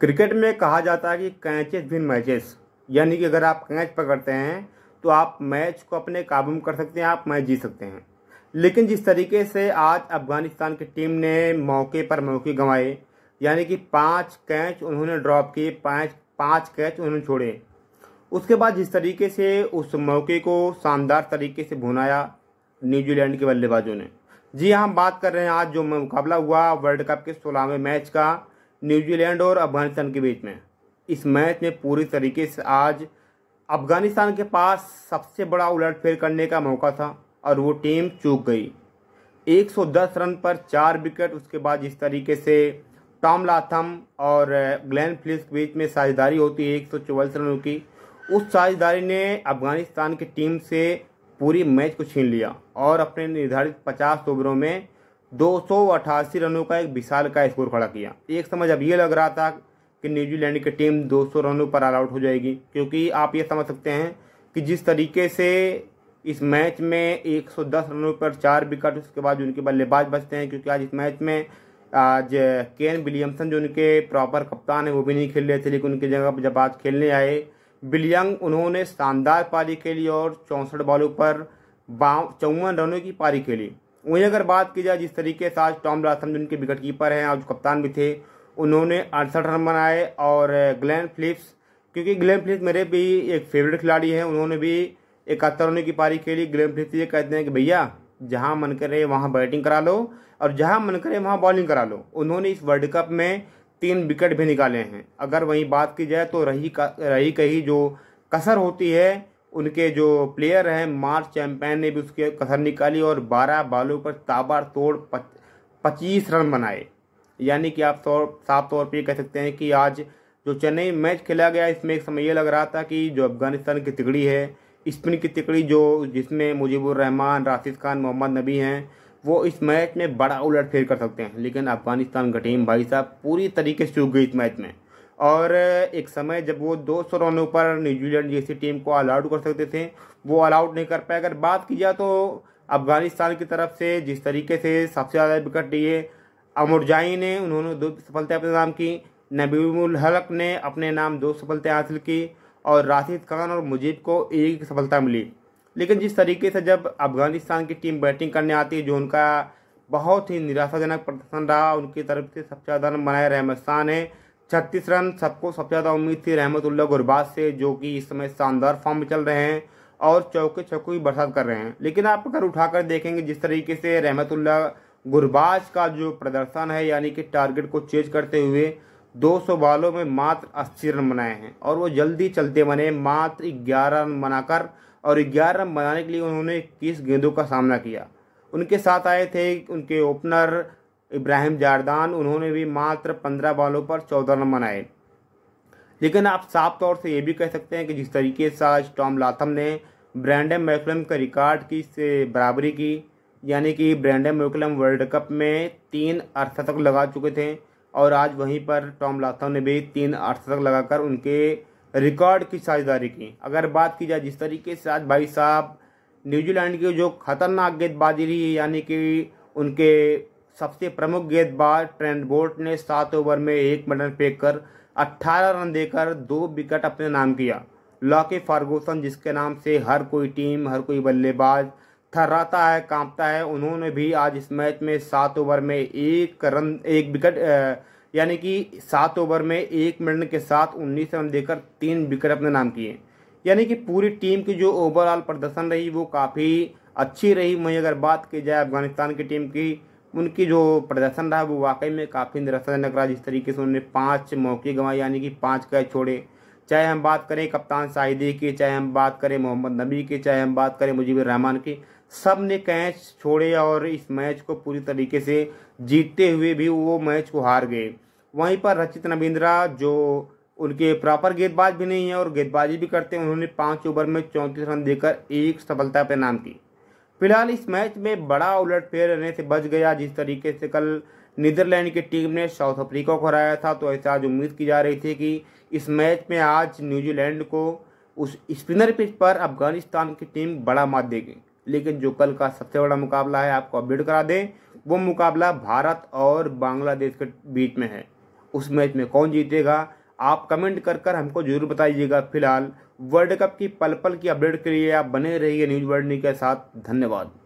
cricket में कहा जाता है कि कैचेस बिन मैचेस यानी कि अगर आप कैच पकड़ते हैं तो आप मैच को अपने काबू में कर सकते हैं आप मैच जीत सकते हैं लेकिन जिस तरीके से आज अफगानिस्तान की टीम ने मौके पर मौके गंवाए यानी कि पांच कैच उन्होंने ड्रॉप किए पांच पांच कैच उन्होंने छोड़े उसके बाद जिस तरीके से उस मौके को शानदार तरीके से भुनाया न्यूजीलैंड के बल्लेबाजों ने जी हाँ, हम बात कर रहे हैं आज जो मुकाबला हुआ वर्ल्ड कप के सोलहवें मैच का न्यूजीलैंड और अफगानिस्तान के बीच में इस मैच में पूरी तरीके से आज अफगानिस्तान के पास सबसे बड़ा उलटफेर करने का मौका था और वो टीम चूक गई 110 रन पर चार विकेट उसके बाद जिस तरीके से टॉम लाथम और ग्लैन फ्लिस के बीच में साझेदारी होती है एक रनों की उस साझेदारी ने अफगानिस्तान की टीम से पूरी मैच को छीन लिया और अपने निर्धारित 50 ओवरों में दो रनों का एक विशाल का स्कोर खड़ा किया एक समझ अब ये लग रहा था कि न्यूजीलैंड की टीम 200 रनों पर ऑल आउट हो जाएगी क्योंकि आप ये समझ सकते हैं कि जिस तरीके से इस मैच में 110 रनों पर चार विकेट उसके बाद उनके बल्लेबाज बचते हैं क्योंकि आज इस मैच में आज केन विलियमसन जो उनके प्रॉपर कप्तान है वो भी नहीं खेल रहे थे लेकिन उनकी जगह पर जब आज खेलने आए विलियंग उन्होंने शानदार पारी खेली और चौंसठ बॉलों पर चौवन रनों की पारी खेली वहीं अगर बात की जाए जिस तरीके से आज टॉम ब्रासम जो उनके विकेट कीपर हैं आज कप्तान भी थे उन्होंने अड़सठ रन बनाए और ग्लैन फिलिप्स क्योंकि ग्लैन फिलिप्स मेरे भी एक फेवरेट खिलाड़ी हैं उन्होंने भी इकहत्तर रनों की पारी खेली ग्लैन फिलिप्स ये कहते हैं कि भैया जहाँ मन करे वहाँ बैटिंग करा लो और जहाँ मन करे वहाँ बॉलिंग करा लो उन्होंने इस वर्ल्ड कप में तीन विकेट भी निकाले हैं अगर वहीं बात की जाए तो रही का रही कही जो कसर होती है उनके जो प्लेयर हैं मार्च चैंपियन ने भी उसके कसर निकाली और 12 बालों पर ताबार तोड़ पच्चीस रन बनाए यानी कि आप साफ तौर पर कह सकते हैं कि आज जो चेन्नई मैच खेला गया इसमें एक समय ये लग रहा था कि जो अफगानिस्तान की तिकड़ी है स्पिन की तिकड़ी जो जिसमें मुजीबुर रहमान राशिद खान मोहम्मद नबी हैं वो इस मैच में बड़ा उलट फेर कर सकते हैं लेकिन अफगानिस्तान का टीम भाई साहब पूरी तरीके से चूक गई इस मैच में और एक समय जब वो दो सौ रनों पर न्यूजीलैंड जैसी टीम को ऑल आउट कर सकते थे वो ऑल आउट नहीं कर पाए अगर बात की जाए तो अफगानिस्तान की तरफ से जिस तरीके से सबसे ज़्यादा विकेट लिए अमरजाई ने उन्होंने दो सफलता अपने नाम की नबीमुल हलक ने अपने नाम दो सफलता हासिल की और राशिद खान और मुजीब को एक सफलता मिली लेकिन जिस तरीके से जब अफगानिस्तान की टीम बैटिंग करने आती है जो उनका बहुत ही निराशाजनक प्रदर्शन रहा उनकी तरफ से सबसे ज़्यादा बनाए रहमस्तान है छत्तीस रन सबको सबसे ज़्यादा उम्मीद थी रहमतुल्ला गुरबाज से जो कि इस समय शानदार फॉर्म में चल रहे हैं और चौके चौके भी बरसात कर रहे हैं लेकिन आप अगर उठाकर देखेंगे जिस तरीके से रहमतुल्ला गुरबाज का जो प्रदर्शन है यानी कि टारगेट को चेज करते हुए 200 बॉलों में मात्र अस्सी रन बनाए हैं और वो जल्दी चलते बने मात्र ग्यारह रन बनाकर और ग्यारह रन बनाने के लिए उन्होंने इक्कीस गेंदों का सामना किया उनके साथ आए थे उनके ओपनर इब्राहिम जारदान उन्होंने भी मात्र पंद्रह बॉलों पर चौदह रन बनाए लेकिन आप साफ तौर से ये भी कह सकते हैं कि जिस तरीके से आज टॉम लाथम ने ब्रैंडम मैकलम के रिकॉर्ड की से बराबरी की यानी कि ब्रैंडम मैकलम वर्ल्ड कप में तीन अर्धशतक लगा चुके थे और आज वहीं पर टॉम लाथम ने भी तीन अर्धशतक लगाकर उनके रिकॉर्ड की साझेदारी की अगर बात की जाए जिस तरीके से आज भाई साहब न्यूजीलैंड की जो खतरनाक गेंदबाजी रही यानी कि उनके सबसे प्रमुख गेंदबाज ट्रेंड बोल्ट ने सात ओवर में एक मटन फेंक कर अट्ठारह रन देकर दो विकेट अपने नाम किया लॉकी फार्गूसन जिसके नाम से हर कोई टीम हर कोई बल्लेबाज थर्राता है कांपता है उन्होंने भी आज इस मैच में सात ओवर में एक रन एक विकेट यानी कि सात ओवर में एक मिनट के साथ उन्नीस रन देकर तीन विकेट अपने नाम किए यानी कि पूरी टीम की जो ओवरऑल प्रदर्शन रही वो काफ़ी अच्छी रही वहीं अगर बात की जाए अफगानिस्तान की टीम की उनकी जो प्रदर्शन रहा वो वाकई में काफ़ी निराशाजनक रहा जिस तरीके से उन्होंने पाँच मौके गंवाए यानी कि पाँच कैच छोड़े चाहे हम बात करें कप्तान साहिदी की चाहे हम बात करें मोहम्मद नबी की चाहे हम बात करें मुजीब रहमान की सब ने कैच छोड़े और इस मैच को पूरी तरीके से जीतते हुए भी वो मैच को हार गए वहीं पर रचित नबिंद्रा जो उनके प्रॉपर गेंदबाज भी नहीं है और गेंदबाजी भी करते हैं उन्होंने पाँच ओवर में चौंतीस रन देकर एक सफलता पर नाम की फिलहाल इस मैच में बड़ा उलट फेर रहने से बच गया जिस तरीके से कल नीदरलैंड की टीम ने साउथ अफ्रीका को हराया था तो ऐसा आज उम्मीद की जा रही थी कि इस मैच में आज न्यूजीलैंड को उस स्पिनर पिच पर अफगानिस्तान की टीम बड़ा मात देगी लेकिन जो कल का सबसे बड़ा मुकाबला है आपको अपडेट करा दें वो मुकाबला भारत और बांग्लादेश के बीच में है उस मैच में कौन जीतेगा आप कमेंट कर कर हमको जरूर बताइएगा फिलहाल वर्ल्ड कप की पल पल की अपडेट के लिए आप बने रहिए न्यूज वर्ल्ड के साथ धन्यवाद